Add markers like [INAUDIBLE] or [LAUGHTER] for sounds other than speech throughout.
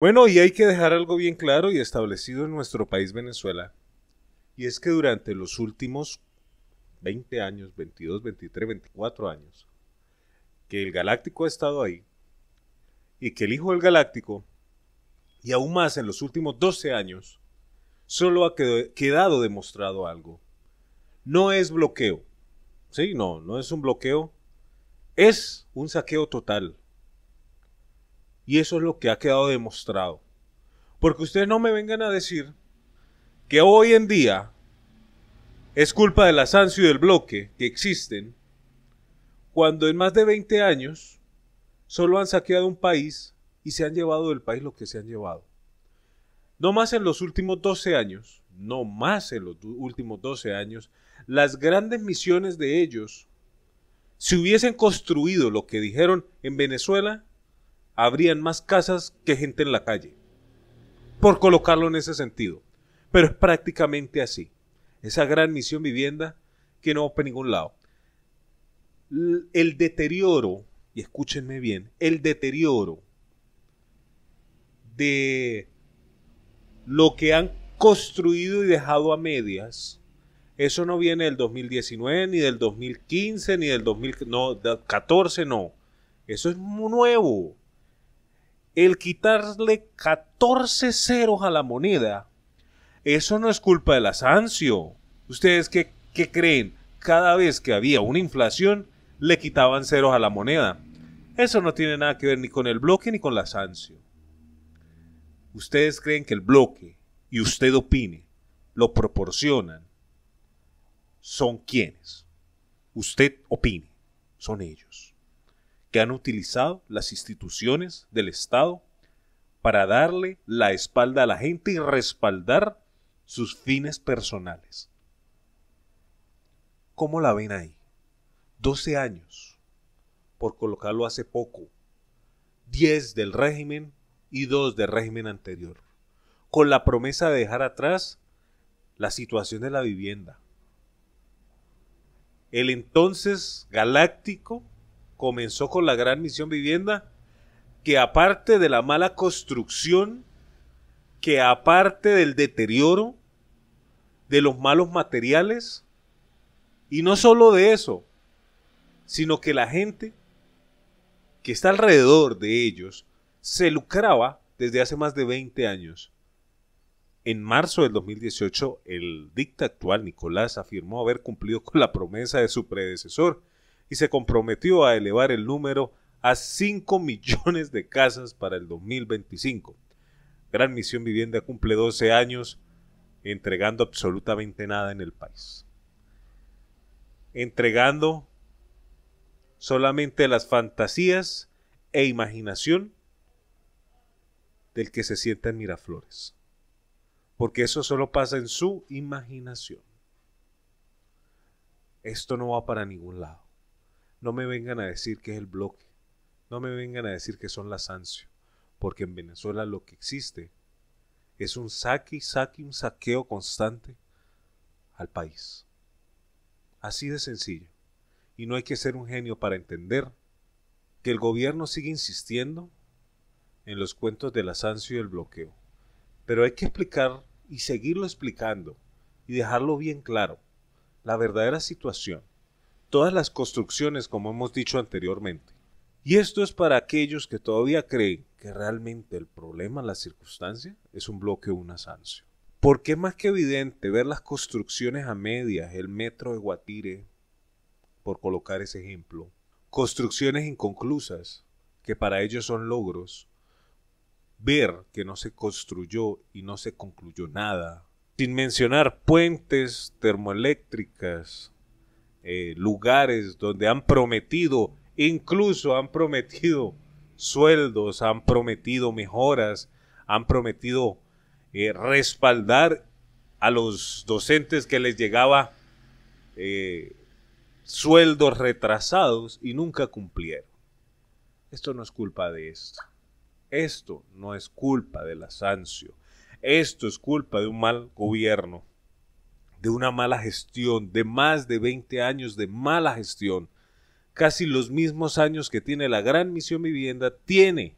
Bueno, y hay que dejar algo bien claro y establecido en nuestro país Venezuela, y es que durante los últimos 20 años, 22, 23, 24 años, que el Galáctico ha estado ahí, y que el Hijo del Galáctico, y aún más en los últimos 12 años, solo ha quedado demostrado algo. No es bloqueo, sí, no, no es un bloqueo, es un saqueo total. Y eso es lo que ha quedado demostrado. Porque ustedes no me vengan a decir que hoy en día es culpa de la y del bloque que existen, cuando en más de 20 años solo han saqueado un país y se han llevado del país lo que se han llevado. No más en los últimos 12 años, no más en los últimos 12 años, las grandes misiones de ellos, si hubiesen construido lo que dijeron en Venezuela, habrían más casas que gente en la calle. Por colocarlo en ese sentido. Pero es prácticamente así. Esa gran misión vivienda que no va para ningún lado. El deterioro, y escúchenme bien, el deterioro de lo que han construido y dejado a medias, eso no viene del 2019, ni del 2015, ni del 2014, no, no. Eso es nuevo el quitarle 14 ceros a la moneda, eso no es culpa de la Sancio. ¿Ustedes qué, qué creen? Cada vez que había una inflación, le quitaban ceros a la moneda. Eso no tiene nada que ver ni con el bloque ni con la sancio. Ustedes creen que el bloque y usted opine lo proporcionan. ¿Son quienes? Usted opine. Son ellos que han utilizado las instituciones del Estado para darle la espalda a la gente y respaldar sus fines personales. ¿Cómo la ven ahí? 12 años, por colocarlo hace poco, 10 del régimen y 2 del régimen anterior, con la promesa de dejar atrás la situación de la vivienda. El entonces galáctico comenzó con la gran misión vivienda, que aparte de la mala construcción, que aparte del deterioro, de los malos materiales, y no solo de eso, sino que la gente que está alrededor de ellos se lucraba desde hace más de 20 años. En marzo del 2018, el dicta actual Nicolás afirmó haber cumplido con la promesa de su predecesor y se comprometió a elevar el número a 5 [LAUGHS] millones de casas para el 2025. Gran Misión Vivienda cumple 12 años entregando absolutamente nada en el país. Entregando solamente las fantasías e imaginación del que se sienta en Miraflores. Porque eso solo pasa en su imaginación. Esto no va para ningún lado. No me vengan a decir que es el bloque, no me vengan a decir que son las sanciones, porque en Venezuela lo que existe es un saque, saque, un saqueo constante al país. Así de sencillo. Y no hay que ser un genio para entender que el gobierno sigue insistiendo en los cuentos de las sanciones y el bloqueo. Pero hay que explicar y seguirlo explicando y dejarlo bien claro. La verdadera situación todas las construcciones, como hemos dicho anteriormente. Y esto es para aquellos que todavía creen que realmente el problema, la circunstancia, es un bloque o una sanción. Porque es más que evidente ver las construcciones a medias, el metro de Guatire, por colocar ese ejemplo, construcciones inconclusas, que para ellos son logros, ver que no se construyó y no se concluyó nada, sin mencionar puentes, termoeléctricas, eh, lugares donde han prometido, incluso han prometido sueldos, han prometido mejoras, han prometido eh, respaldar a los docentes que les llegaba eh, sueldos retrasados y nunca cumplieron. Esto no es culpa de esto. Esto no es culpa de la asancio. Esto es culpa de un mal gobierno de una mala gestión, de más de 20 años de mala gestión, casi los mismos años que tiene la gran misión vivienda, tiene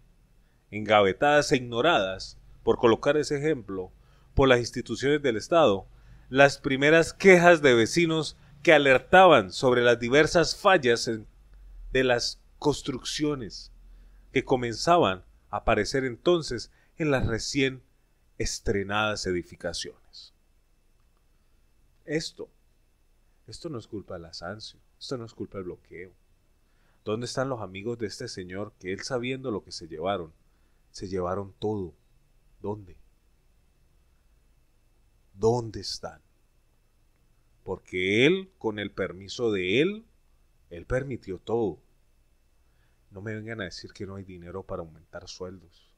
engavetadas e ignoradas, por colocar ese ejemplo, por las instituciones del Estado, las primeras quejas de vecinos que alertaban sobre las diversas fallas de las construcciones que comenzaban a aparecer entonces en las recién estrenadas edificaciones esto. Esto no es culpa la sanción, esto no es culpa del bloqueo. ¿Dónde están los amigos de este señor que él sabiendo lo que se llevaron? Se llevaron todo. ¿Dónde? ¿Dónde están? Porque él, con el permiso de él, él permitió todo. No me vengan a decir que no hay dinero para aumentar sueldos.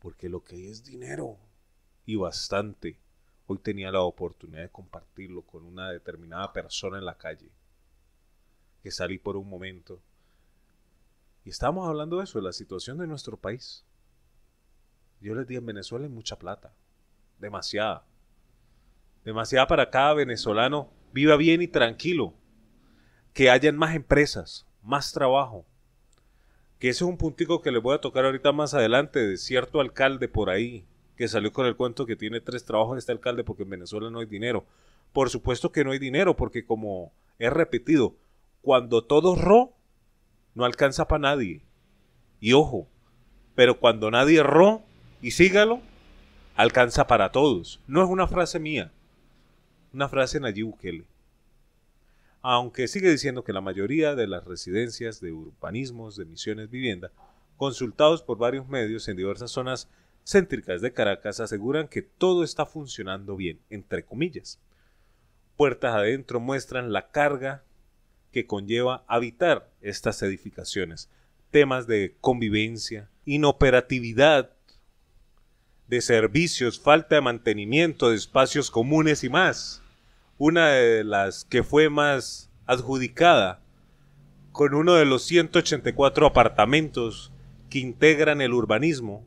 Porque lo que hay es dinero. Y bastante hoy tenía la oportunidad de compartirlo con una determinada persona en la calle, que salí por un momento. Y estábamos hablando de eso, de la situación de nuestro país. Yo les dije, en Venezuela hay mucha plata, demasiada, demasiada para cada venezolano viva bien y tranquilo, que hayan más empresas, más trabajo, que ese es un puntico que les voy a tocar ahorita más adelante de cierto alcalde por ahí, que salió con el cuento que tiene tres trabajos este alcalde porque en Venezuela no hay dinero. Por supuesto que no hay dinero porque como he repetido, cuando todo ro, no alcanza para nadie. Y ojo, pero cuando nadie ro y sígalo, alcanza para todos. No es una frase mía, una frase en allí Aunque sigue diciendo que la mayoría de las residencias de urbanismos de misiones vivienda, consultados por varios medios en diversas zonas céntricas de Caracas aseguran que todo está funcionando bien, entre comillas. Puertas adentro muestran la carga que conlleva habitar estas edificaciones, temas de convivencia, inoperatividad de servicios, falta de mantenimiento de espacios comunes y más. Una de las que fue más adjudicada con uno de los 184 apartamentos que integran el urbanismo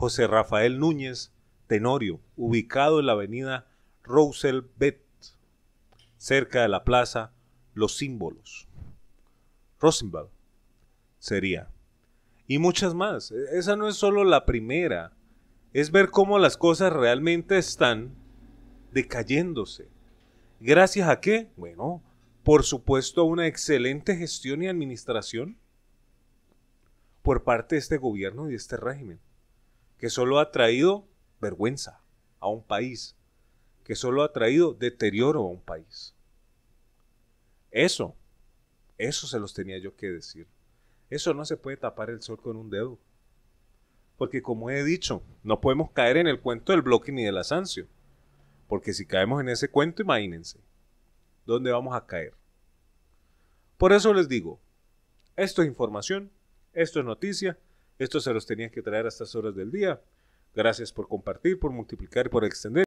José Rafael Núñez Tenorio, ubicado en la avenida Roosevelt, cerca de la plaza Los Símbolos. Rosenbaum sería. Y muchas más. E-, esa no es solo la primera. Es ver cómo las cosas realmente están decayéndose. ¿Gracias a qué? Bueno, por supuesto, una excelente gestión y administración por parte de este gobierno y de este régimen que solo ha traído vergüenza a un país, que solo ha traído deterioro a un país. Eso, eso se los tenía yo que decir. Eso no se puede tapar el sol con un dedo. Porque como he dicho, no podemos caer en el cuento del bloque ni del asancio. Porque si caemos en ese cuento, imagínense, ¿dónde vamos a caer? Por eso les digo, esto es información, esto es noticia, esto se los tenía que traer a estas horas del día. Gracias por compartir, por multiplicar y por extender.